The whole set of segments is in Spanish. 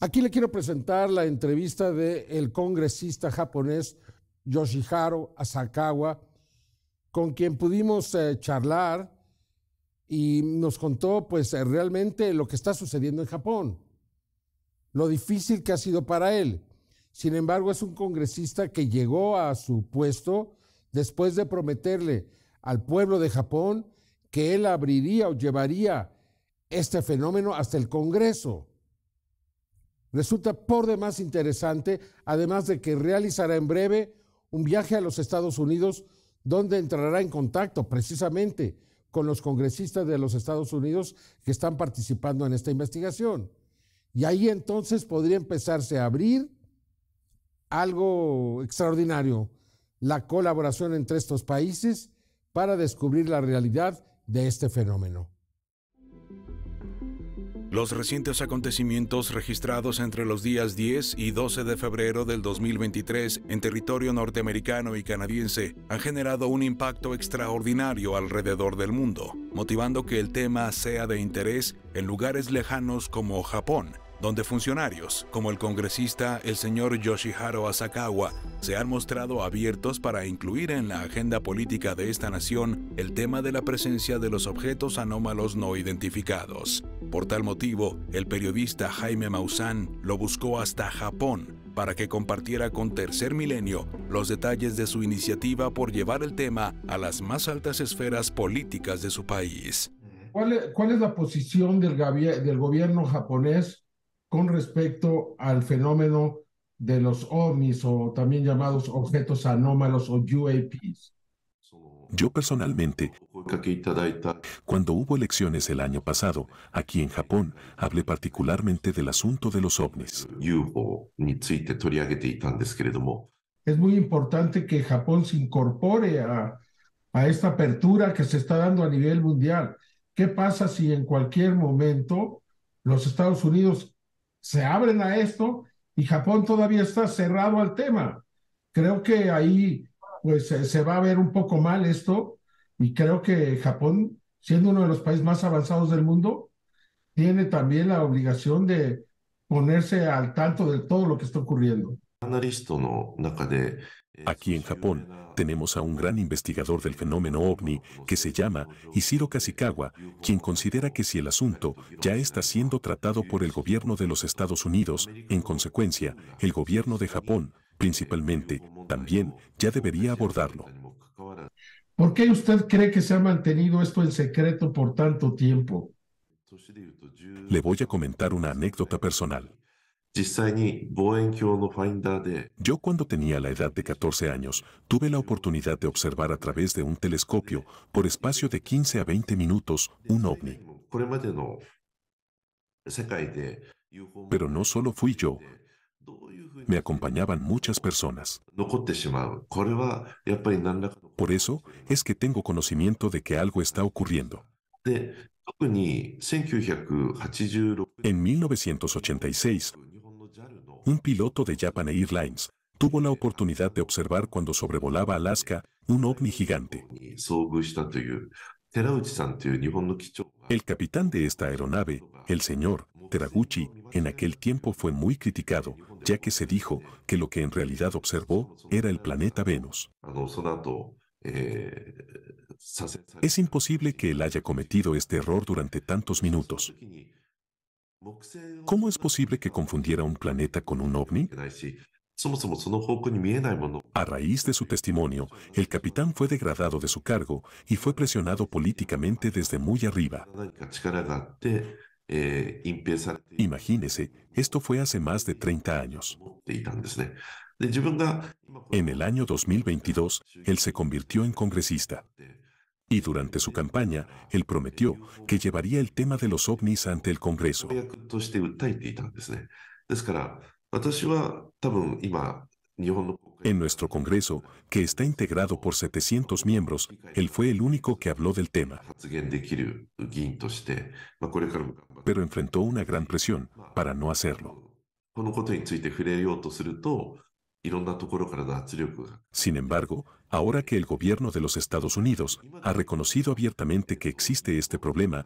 Aquí le quiero presentar la entrevista del congresista japonés Yoshiharu Asakawa, con quien pudimos eh, charlar y nos contó pues eh, realmente lo que está sucediendo en Japón, lo difícil que ha sido para él. Sin embargo, es un congresista que llegó a su puesto después de prometerle al pueblo de Japón que él abriría o llevaría este fenómeno hasta el Congreso. Resulta por demás interesante, además de que realizará en breve un viaje a los Estados Unidos, donde entrará en contacto precisamente con los congresistas de los Estados Unidos que están participando en esta investigación. Y ahí entonces podría empezarse a abrir algo extraordinario, la colaboración entre estos países para descubrir la realidad de este fenómeno. Los recientes acontecimientos registrados entre los días 10 y 12 de febrero del 2023 en territorio norteamericano y canadiense han generado un impacto extraordinario alrededor del mundo, motivando que el tema sea de interés en lugares lejanos como Japón, donde funcionarios, como el congresista el señor Yoshiharo Asakawa, se han mostrado abiertos para incluir en la agenda política de esta nación el tema de la presencia de los objetos anómalos no identificados. Por tal motivo, el periodista Jaime Maussan lo buscó hasta Japón para que compartiera con Tercer Milenio los detalles de su iniciativa por llevar el tema a las más altas esferas políticas de su país. ¿Cuál es, la posición del, del gobierno japonés con respecto al fenómeno de los ovnis o también llamados objetos anómalos o UAPs? Yo personalmente cuando hubo elecciones el año pasado, aquí en Japón, hablé particularmente del asunto de los ovnis. Es muy importante que Japón se incorpore a, a esta apertura que se está dando a nivel mundial. ¿Qué pasa si en cualquier momento los Estados Unidos se abren a esto y Japón todavía está cerrado al tema? Creo que ahí pues se va a ver un poco mal esto y creo que Japón, siendo uno de los países más avanzados del mundo, tiene también la obligación de ponerse al tanto de todo lo que está ocurriendo. Aquí en Japón tenemos a un gran investigador del fenómeno ovni que se llama Isiro Kasikawa, quien considera que si el asunto ya está siendo tratado por el gobierno de los Estados Unidos, en consecuencia, el gobierno de Japón, principalmente, también ya debería abordarlo. ¿Por qué usted cree que se ha mantenido esto en secreto por tanto tiempo? Le voy a comentar una anécdota personal. Yo cuando tenía la edad de 14 años, tuve la oportunidad de observar a través de un telescopio, por espacio de 15 a 20 minutos, un ovni. Pero no solo fui yo, me acompañaban muchas personas. Por eso es que tengo conocimiento de que algo está ocurriendo. En 1986, un piloto de Japan Airlines tuvo la oportunidad de observar cuando sobrevolaba Alaska un ovni gigante. El capitán de esta aeronave, el señor Teraguchi en aquel tiempo fue muy criticado, ya que se dijo que lo que en realidad observó era el planeta Venus. Es imposible que él haya cometido este error durante tantos minutos. ¿Cómo es posible que confundiera un planeta con un ovni? A raíz de su testimonio, el capitán fue degradado de su cargo y fue presionado políticamente desde muy arriba eh, Imagínese, esto fue hace más de 30 años. En el año 2022, él se convirtió en congresista. Y durante su campaña, él prometió que llevaría el tema de los ovnis ante el Congreso. En nuestro Congreso, que está integrado por 700 miembros, él fue el único que habló del tema. Pero enfrentó una gran presión para no hacerlo. Sin embargo, ahora que el gobierno de los Estados Unidos ha reconocido abiertamente que existe este problema,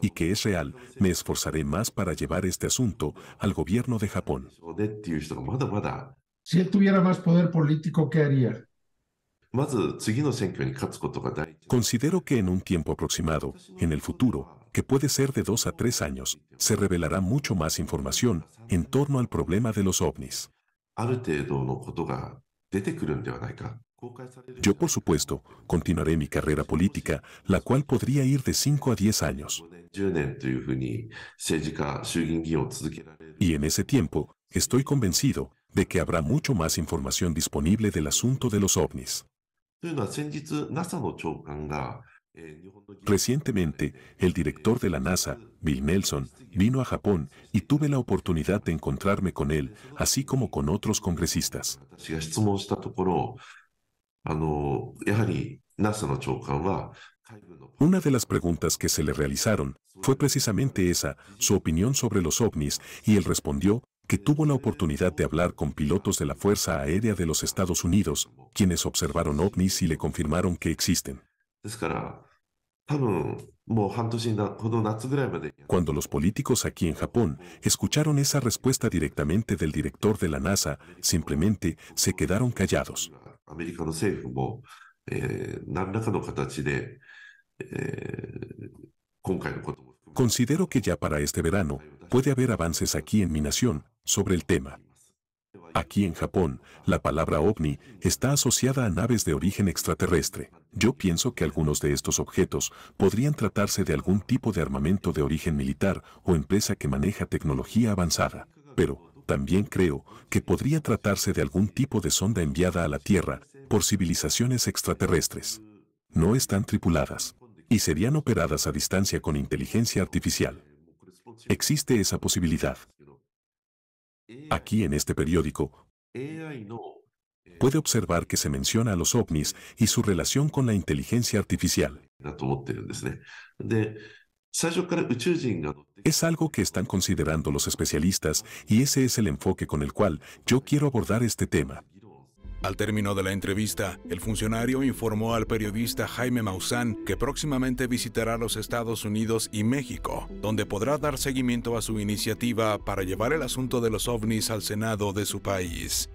y que es real, me esforzaré más para llevar este asunto al gobierno de Japón. Si él tuviera más poder político, ¿qué haría? Considero que en un tiempo aproximado, en el futuro, que puede ser de dos a tres años, se revelará mucho más información en torno al problema de los ovnis. Yo, por supuesto, continuaré mi carrera política, la cual podría ir de 5 a 10 años. Y en ese tiempo, estoy convencido de que habrá mucho más información disponible del asunto de los ovnis. Recientemente, el director de la NASA, Bill Nelson, vino a Japón y tuve la oportunidad de encontrarme con él, así como con otros congresistas. Una de las preguntas que se le realizaron fue precisamente esa, su opinión sobre los ovnis, y él respondió que tuvo la oportunidad de hablar con pilotos de la Fuerza Aérea de los Estados Unidos, quienes observaron ovnis y le confirmaron que existen. Cuando los políticos aquí en Japón escucharon esa respuesta directamente del director de la NASA, simplemente se quedaron callados. Considero que ya para este verano puede haber avances aquí en mi nación sobre el tema. Aquí en Japón, la palabra ovni está asociada a naves de origen extraterrestre. Yo pienso que algunos de estos objetos podrían tratarse de algún tipo de armamento de origen militar o empresa que maneja tecnología avanzada. Pero, también creo que podría tratarse de algún tipo de sonda enviada a la Tierra por civilizaciones extraterrestres. No están tripuladas y serían operadas a distancia con inteligencia artificial. Existe esa posibilidad. Aquí en este periódico puede observar que se menciona a los ovnis y su relación con la inteligencia artificial. Es algo que están considerando los especialistas y ese es el enfoque con el cual yo quiero abordar este tema. Al término de la entrevista, el funcionario informó al periodista Jaime Maussan que próximamente visitará los Estados Unidos y México, donde podrá dar seguimiento a su iniciativa para llevar el asunto de los ovnis al Senado de su país.